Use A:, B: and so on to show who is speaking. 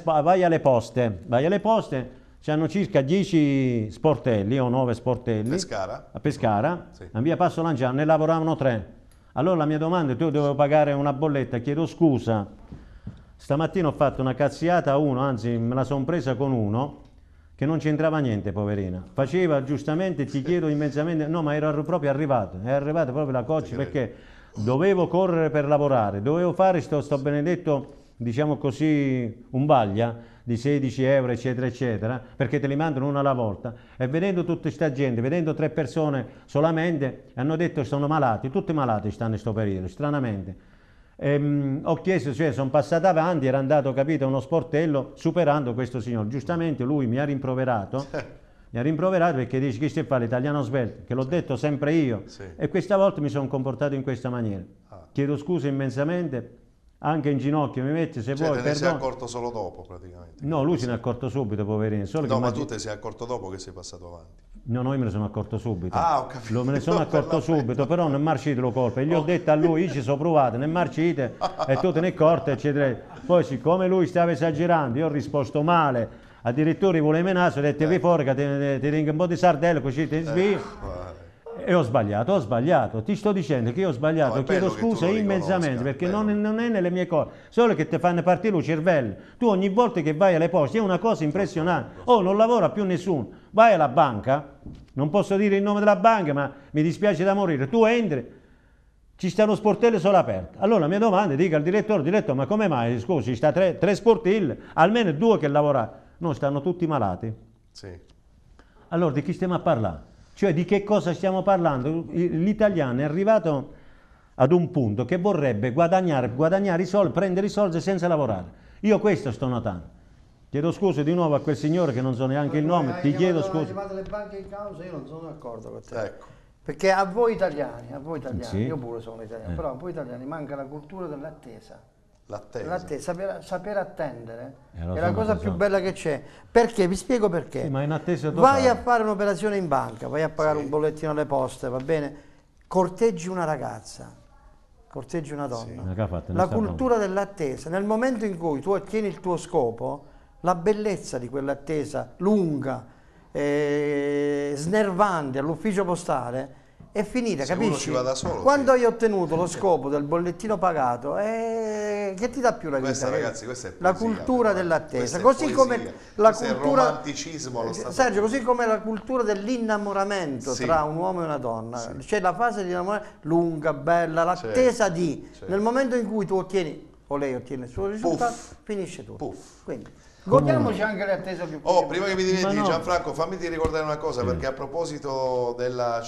A: Vai alle poste, vai alle poste, c'hanno circa 10 sportelli o 9 sportelli. Pescara. A Pescara, sì. a via Passo Lanciano, ne lavoravano 3. Allora la mia domanda è, tu dovevo pagare una bolletta, chiedo scusa, stamattina ho fatto una cazziata a uno, anzi me la sono presa con uno, che non c'entrava niente, poverina. Faceva giustamente, ti chiedo immensamente, no ma era proprio arrivato, è arrivata proprio la coach perché dovevo correre per lavorare, dovevo fare sto, sto benedetto diciamo così, un baglia di 16 euro, eccetera, eccetera, perché te li mandano uno alla volta, e vedendo tutta questa gente, vedendo tre persone solamente, hanno detto che sono malati, tutti malati stanno in questo periodo, stranamente. E, ehm, mh, ho chiesto, cioè sono passato avanti, era andato, capito, uno sportello superando questo signore. Giustamente lui mi ha rimproverato, mi ha rimproverato perché dice che si fa l'italiano svelto, che l'ho detto sempre io, sì. e questa volta mi sono comportato in questa maniera. Ah. Chiedo scusa immensamente anche in ginocchio mi metti se cioè, vuoi. Te ne sei accorto solo dopo praticamente. No, lui se ne è accorto subito, poverino. Solo no, ma tu ti sei accorto dopo che sei passato avanti. No, no, io me ne sono accorto subito. Ah, ho capito. Lo me ne sono accorto subito, però non marcite lo colpo. E gli oh. ho detto a lui, io ci sono provato, non marcite, e tu te ne accorte, eccetera. Poi siccome lui stava esagerando, io ho risposto male, addirittura volevo menare, ho detto eh. fuori, porca, ti tengo un po' di sardelle così ti svii. Eh. E ho sbagliato, ho sbagliato. Ti sto dicendo che io ho sbagliato. No, Chiedo scusa immensamente perché non, non, è nelle mie cose. Solo che ti fanno partire il cervello. Tu ogni volta che vai alle poste è una cosa impressionante. Oh, non lavora più nessuno. Vai alla banca, non posso dire il nome della banca, ma mi dispiace da morire. Tu entri, ci sta uno sportello solo aperto. Allora la mia domanda, dica al direttore, direttore, ma come mai, scusi, ci sta tre, tre sportelli, almeno due che lavorano. No, stanno tutti malati. Sì. Allora di chi stiamo a parlare? Cioè di che cosa stiamo parlando? L'italiano è arrivato ad un punto che vorrebbe guadagnare, guadagnare i soldi, prendere i soldi senza lavorare. Io questo sto notando. Chiedo scusa di nuovo a quel signore che non so neanche il nome, ti chiedo scusa.
B: Ma le banche in causa io non sono d'accordo con te. Ecco. Perché a voi italiani, a voi italiani, sì. io pure sono italiano, eh. però a voi italiani manca la cultura dell'attesa. L'attesa. L'attesa, saper, saper, attendere eh, è la cosa più bella che c'è. Perché? Vi spiego perché. Sì,
A: ma in attesa vai a
B: fare un'operazione in banca, vai a pagare sì. un bollettino alle poste, va bene? Corteggi una ragazza, corteggi una donna.
A: Sì. la cultura
B: dell'attesa, nel momento in cui tu ottieni il tuo scopo, la bellezza di quell'attesa lunga, eh, snervante all'ufficio postale, è finita, Se capisci? Quando hai ottenuto lo scopo del bollettino pagato, eh, che, ti dà più la vita? Questa, ragazzi, questa è eh. poesia, la cultura dell'attesa, così come la cultura... romanticismo allo stato Sergio, così come la cultura dell'innamoramento sì. tra un uomo e una donna. Sì. C'è la fase di innamoramento lunga, bella, l'attesa di... Nel momento in cui tu ottieni, o lei ottiene il suo risultato, Puff. finisce tutto. Puff. Quindi...
A: Godiamoci anche
B: l'attesa più Oh, prima che mi dimentichi, no. Gianfranco, fammi ricordare una cosa, perché a
A: proposito della